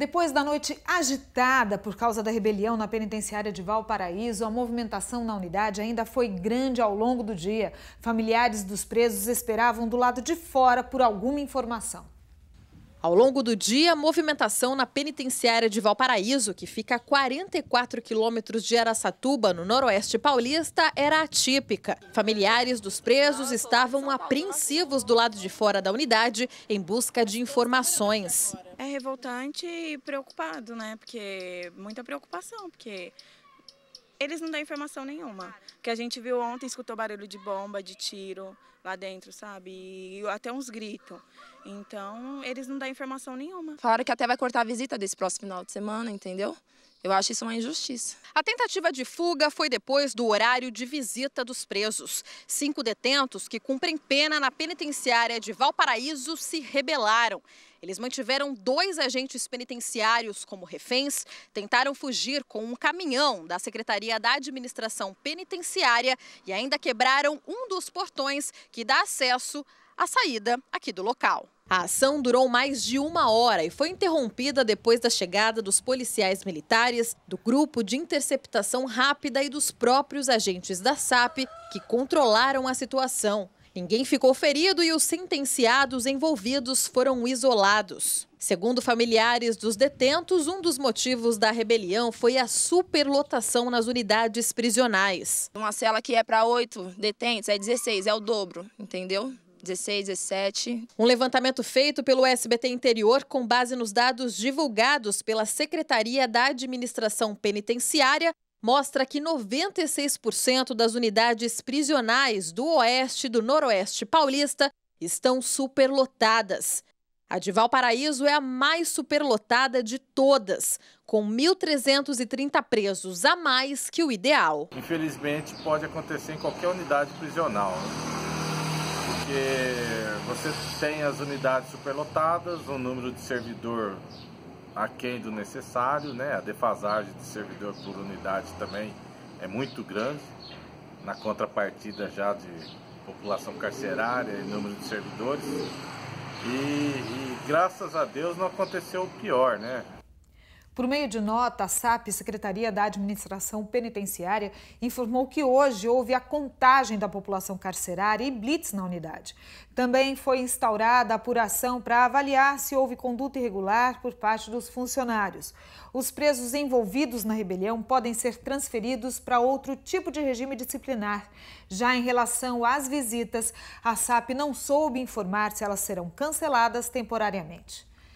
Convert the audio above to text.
Depois da noite agitada por causa da rebelião na penitenciária de Valparaíso, a movimentação na unidade ainda foi grande ao longo do dia. Familiares dos presos esperavam do lado de fora por alguma informação. Ao longo do dia, a movimentação na penitenciária de Valparaíso, que fica a 44 quilômetros de Aracatuba, no noroeste paulista, era atípica. Familiares dos presos estavam apreensivos do lado de fora da unidade em busca de informações. É revoltante e preocupado, né? Porque muita preocupação, porque eles não dão informação nenhuma. Que a gente viu ontem, escutou barulho de bomba, de tiro lá dentro, sabe? E até uns gritos. Então, eles não dão informação nenhuma. Falaram que até vai cortar a visita desse próximo final de semana, entendeu? Eu acho isso uma injustiça. A tentativa de fuga foi depois do horário de visita dos presos. Cinco detentos que cumprem pena na penitenciária de Valparaíso se rebelaram. Eles mantiveram dois agentes penitenciários como reféns, tentaram fugir com um caminhão da Secretaria da Administração Penitenciária e ainda quebraram um dos portões que dá acesso à saída aqui do local. A ação durou mais de uma hora e foi interrompida depois da chegada dos policiais militares, do grupo de interceptação rápida e dos próprios agentes da SAP que controlaram a situação. Ninguém ficou ferido e os sentenciados envolvidos foram isolados. Segundo familiares dos detentos, um dos motivos da rebelião foi a superlotação nas unidades prisionais. Uma cela que é para oito detentos é 16, é o dobro, entendeu? 16, 17. Um levantamento feito pelo SBT Interior com base nos dados divulgados pela Secretaria da Administração Penitenciária mostra que 96% das unidades prisionais do Oeste e do Noroeste paulista estão superlotadas. A de Valparaíso é a mais superlotada de todas, com 1.330 presos a mais que o ideal. Infelizmente, pode acontecer em qualquer unidade prisional porque você tem as unidades superlotadas, o número de servidor aquém do necessário, né? A defasagem de servidor por unidade também é muito grande, na contrapartida já de população carcerária e número de servidores. E, e graças a Deus não aconteceu o pior, né? Por meio de nota, a SAP, Secretaria da Administração Penitenciária, informou que hoje houve a contagem da população carcerária e blitz na unidade. Também foi instaurada a apuração para avaliar se houve conduta irregular por parte dos funcionários. Os presos envolvidos na rebelião podem ser transferidos para outro tipo de regime disciplinar. Já em relação às visitas, a SAP não soube informar se elas serão canceladas temporariamente.